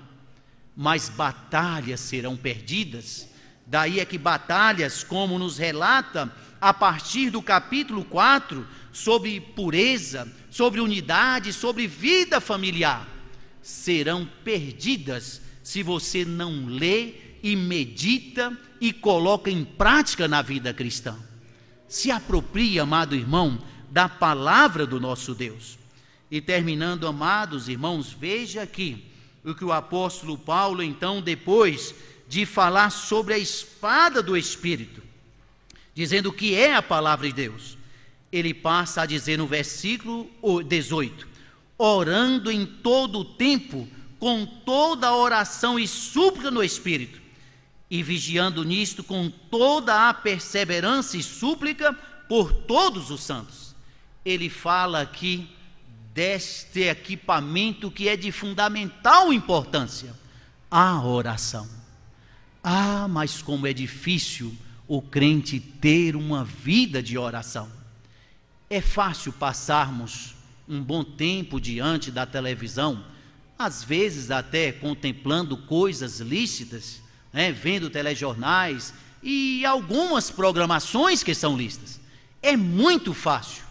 mas batalhas serão perdidas Daí é que batalhas, como nos relata a partir do capítulo 4, sobre pureza, sobre unidade, sobre vida familiar, serão perdidas se você não lê e medita e coloca em prática na vida cristã. Se aproprie, amado irmão, da palavra do nosso Deus. E terminando, amados irmãos, veja aqui o que o apóstolo Paulo, então, depois de falar sobre a espada do Espírito, dizendo o que é a palavra de Deus. Ele passa a dizer no versículo 18: orando em todo o tempo, com toda oração e súplica no Espírito, e vigiando nisto com toda a perseverança e súplica por todos os santos. Ele fala aqui deste equipamento que é de fundamental importância, a oração. Ah, mas como é difícil o crente ter uma vida de oração. É fácil passarmos um bom tempo diante da televisão, às vezes até contemplando coisas lícitas, né, vendo telejornais e algumas programações que são lícitas. É muito fácil,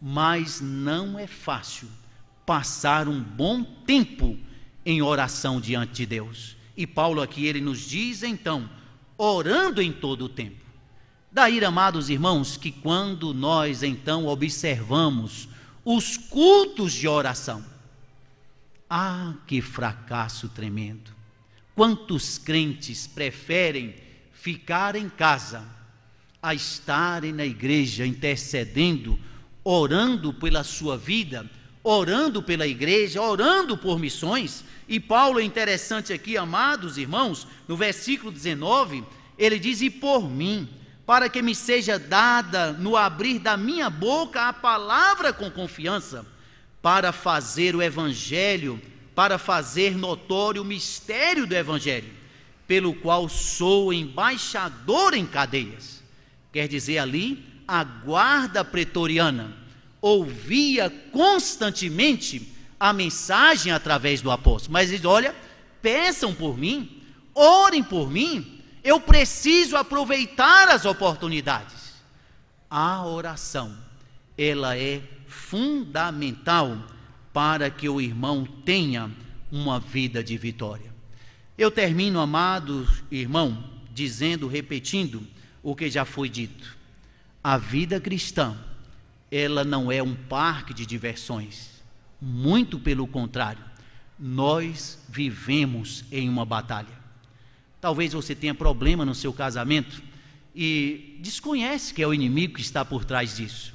mas não é fácil passar um bom tempo em oração diante de Deus. E Paulo aqui ele nos diz então, orando em todo o tempo. Daí, amados irmãos, que quando nós então observamos os cultos de oração, ah, que fracasso tremendo! Quantos crentes preferem ficar em casa a estarem na igreja intercedendo, orando pela sua vida? orando pela igreja, orando por missões. E Paulo é interessante aqui, amados irmãos, no versículo 19, ele diz: E por mim, para que me seja dada no abrir da minha boca a palavra com confiança, para fazer o evangelho, para fazer notório o mistério do evangelho, pelo qual sou embaixador em cadeias. Quer dizer ali, a guarda pretoriana ouvia constantemente a mensagem através do apóstolo, mas diz: olha, peçam por mim, orem por mim, eu preciso aproveitar as oportunidades. A oração, ela é fundamental para que o irmão tenha uma vida de vitória. Eu termino, amado irmão, dizendo, repetindo o que já foi dito. A vida cristã ela não é um parque de diversões. Muito pelo contrário, nós vivemos em uma batalha. Talvez você tenha problema no seu casamento e desconhece que é o inimigo que está por trás disso.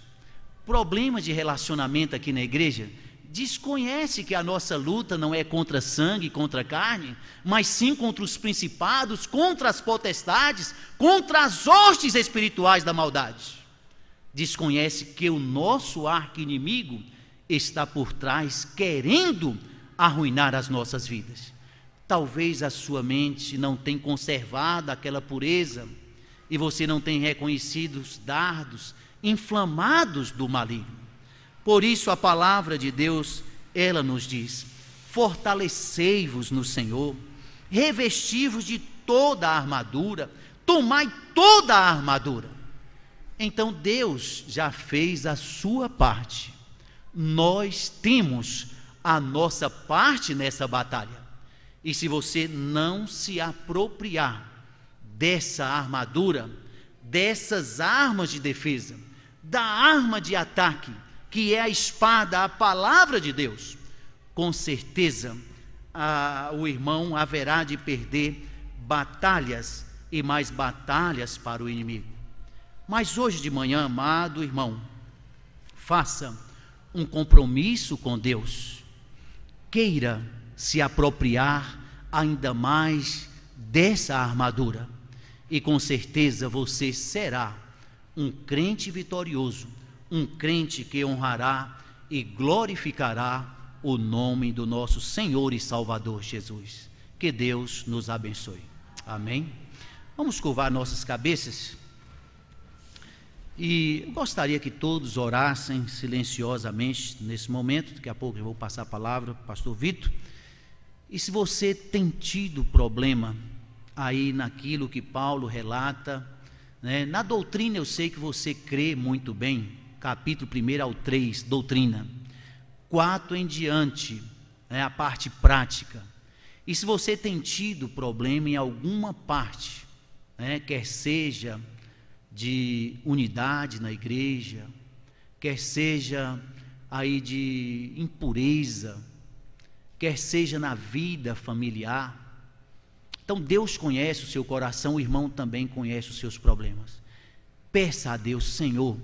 Problemas de relacionamento aqui na igreja, desconhece que a nossa luta não é contra sangue, contra carne, mas sim contra os principados, contra as potestades, contra as hostes espirituais da maldade. Desconhece que o nosso arco inimigo está por trás, querendo arruinar as nossas vidas. Talvez a sua mente não tenha conservado aquela pureza e você não tenha reconhecido os dardos inflamados do maligno. Por isso a palavra de Deus, ela nos diz: fortalecei-vos no Senhor, revesti-vos de toda a armadura, tomai toda a armadura então Deus já fez a sua parte. Nós temos a nossa parte nessa batalha. E se você não se apropriar dessa armadura, dessas armas de defesa, da arma de ataque, que é a espada, a palavra de Deus, com certeza a, o irmão haverá de perder batalhas e mais batalhas para o inimigo. Mas hoje de manhã, amado irmão, faça um compromisso com Deus. Queira se apropriar ainda mais dessa armadura. E com certeza você será um crente vitorioso, um crente que honrará e glorificará o nome do nosso Senhor e Salvador Jesus. Que Deus nos abençoe. Amém. Vamos curvar nossas cabeças. E eu gostaria que todos orassem silenciosamente nesse momento, daqui a pouco eu vou passar a palavra para o pastor Vitor. E se você tem tido problema aí naquilo que Paulo relata, né? na doutrina eu sei que você crê muito bem, capítulo 1 ao 3, doutrina. 4 em diante, é né? a parte prática. E se você tem tido problema em alguma parte, né? quer seja de unidade na igreja, quer seja aí de impureza, quer seja na vida familiar. Então Deus conhece o seu coração, o irmão também conhece os seus problemas. Peça a Deus, Senhor,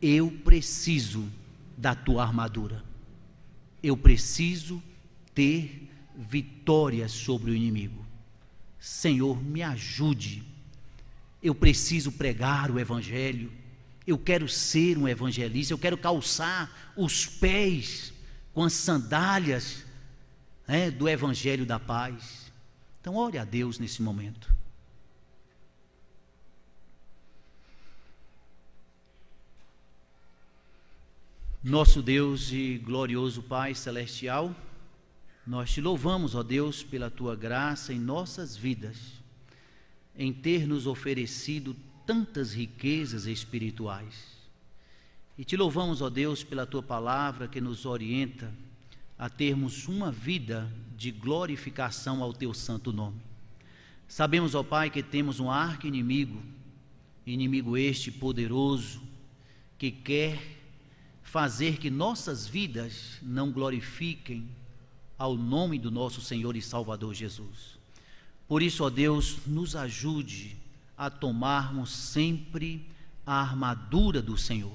eu preciso da tua armadura. Eu preciso ter vitória sobre o inimigo. Senhor, me ajude eu preciso pregar o Evangelho, eu quero ser um evangelista, eu quero calçar os pés com as sandálias né, do Evangelho da paz. Então, ore a Deus nesse momento. Nosso Deus e glorioso Pai Celestial, nós te louvamos, ó Deus, pela tua graça em nossas vidas em ter nos oferecido tantas riquezas espirituais. E te louvamos, ó Deus, pela tua palavra que nos orienta a termos uma vida de glorificação ao teu santo nome. Sabemos, ó Pai, que temos um arco inimigo, inimigo este poderoso, que quer fazer que nossas vidas não glorifiquem ao nome do nosso Senhor e Salvador Jesus. Por isso, ó Deus, nos ajude a tomarmos sempre a armadura do Senhor.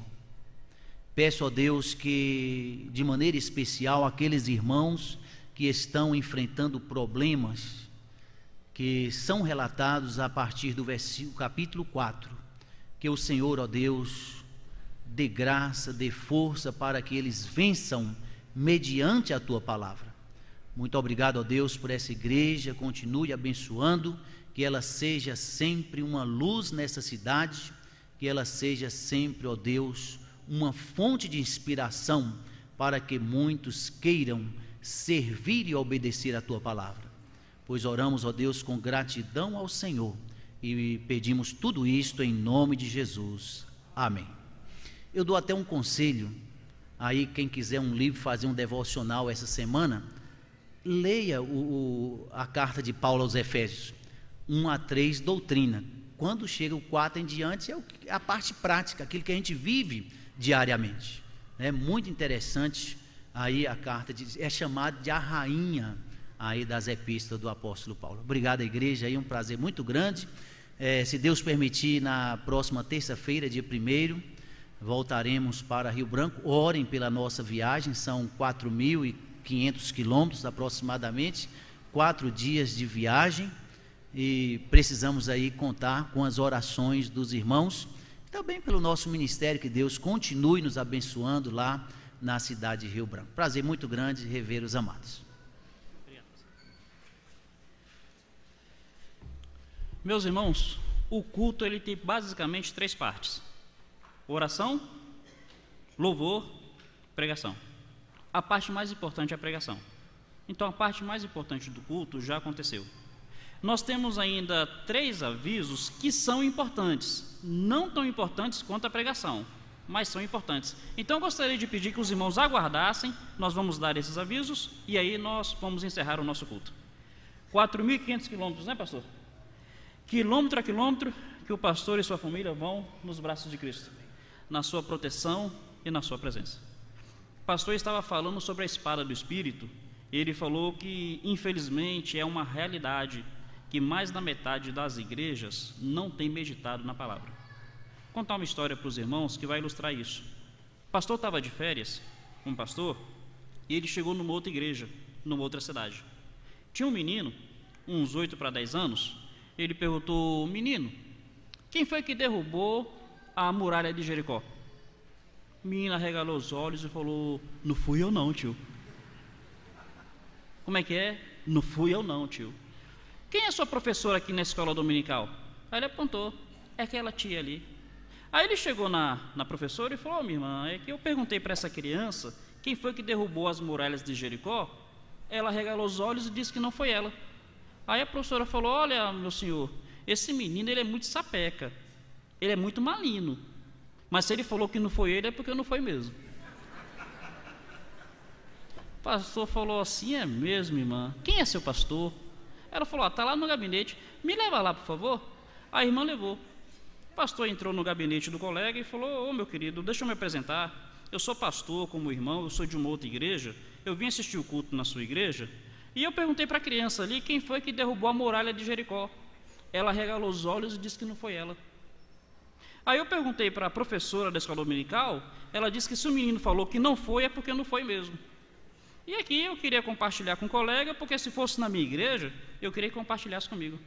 Peço a Deus que, de maneira especial, aqueles irmãos que estão enfrentando problemas que são relatados a partir do versículo, capítulo 4, que o Senhor, ó Deus, dê graça, dê força para que eles vençam mediante a tua palavra. Muito obrigado a Deus por essa igreja, continue abençoando, que ela seja sempre uma luz nessa cidade, que ela seja sempre, ó Deus, uma fonte de inspiração para que muitos queiram servir e obedecer a tua palavra. Pois oramos, ó Deus, com gratidão ao Senhor e pedimos tudo isto em nome de Jesus. Amém. Eu dou até um conselho aí quem quiser um livro fazer um devocional essa semana, Leia o, o, a carta de Paulo aos Efésios, 1 a 3, doutrina. Quando chega o 4 em diante, é a parte prática, aquilo que a gente vive diariamente. É muito interessante aí a carta, de, é chamada de a rainha aí das epístolas do apóstolo Paulo. Obrigado, igreja, aí um prazer muito grande. É, se Deus permitir, na próxima terça-feira, dia 1 voltaremos para Rio Branco. Orem pela nossa viagem, são mil e 500 quilômetros aproximadamente, quatro dias de viagem e precisamos aí contar com as orações dos irmãos, também pelo nosso ministério, que Deus continue nos abençoando lá na cidade de Rio Branco. Prazer muito grande rever os amados. Meus irmãos, o culto ele tem basicamente três partes: oração, louvor, pregação a parte mais importante é a pregação. Então, a parte mais importante do culto já aconteceu. Nós temos ainda três avisos que são importantes, não tão importantes quanto a pregação, mas são importantes. Então, eu gostaria de pedir que os irmãos aguardassem, nós vamos dar esses avisos e aí nós vamos encerrar o nosso culto. 4.500 quilômetros, né, pastor? Quilômetro a quilômetro que o pastor e sua família vão nos braços de Cristo, na sua proteção e na sua presença. O pastor estava falando sobre a espada do Espírito. E ele falou que, infelizmente, é uma realidade que mais da metade das igrejas não tem meditado na palavra. Vou contar uma história para os irmãos que vai ilustrar isso. O pastor estava de férias, um pastor, e ele chegou numa outra igreja, numa outra cidade. Tinha um menino, uns 8 para 10 anos, ele perguntou: Menino, quem foi que derrubou a muralha de Jericó? Menina regalou os olhos e falou: Não fui eu, não, tio. Como é que é? Não fui eu, não, tio. Quem é sua professora aqui na escola dominical? Aí ele apontou: É aquela tia ali. Aí ele chegou na, na professora e falou: oh, Minha irmã, é que eu perguntei para essa criança quem foi que derrubou as muralhas de Jericó. Ela regalou os olhos e disse que não foi ela. Aí a professora falou: Olha, meu senhor, esse menino ele é muito sapeca, ele é muito malino. Mas se ele falou que não foi ele, é porque não foi mesmo. O pastor falou assim: é mesmo, irmã? Quem é seu pastor? Ela falou: está ah, tá lá no gabinete, me leva lá, por favor. A irmã levou. O pastor entrou no gabinete do colega e falou: Ô oh, meu querido, deixa eu me apresentar. Eu sou pastor, como irmão, eu sou de uma outra igreja. Eu vim assistir o culto na sua igreja. E eu perguntei para a criança ali quem foi que derrubou a muralha de Jericó. Ela regalou os olhos e disse que não foi ela. Aí eu perguntei para a professora da escola dominical, ela disse que se o menino falou que não foi, é porque não foi mesmo. E aqui eu queria compartilhar com o um colega, porque se fosse na minha igreja, eu queria que compartilhasse comigo.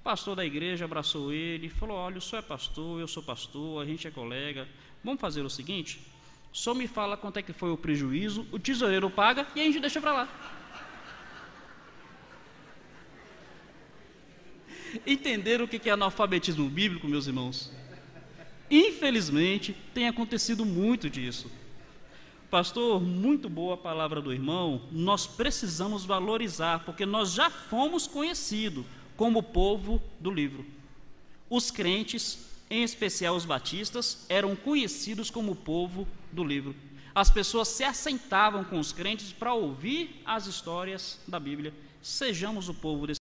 O pastor da igreja abraçou ele, falou: Olha, o senhor é pastor, eu sou pastor, a gente é colega. Vamos fazer o seguinte: só me fala quanto é que foi o prejuízo, o tesoureiro paga e a gente deixa para lá. Entenderam o que é analfabetismo bíblico, meus irmãos? Infelizmente, tem acontecido muito disso. Pastor, muito boa a palavra do irmão. Nós precisamos valorizar, porque nós já fomos conhecidos como povo do livro. Os crentes, em especial os batistas, eram conhecidos como povo do livro. As pessoas se assentavam com os crentes para ouvir as histórias da Bíblia. Sejamos o povo desse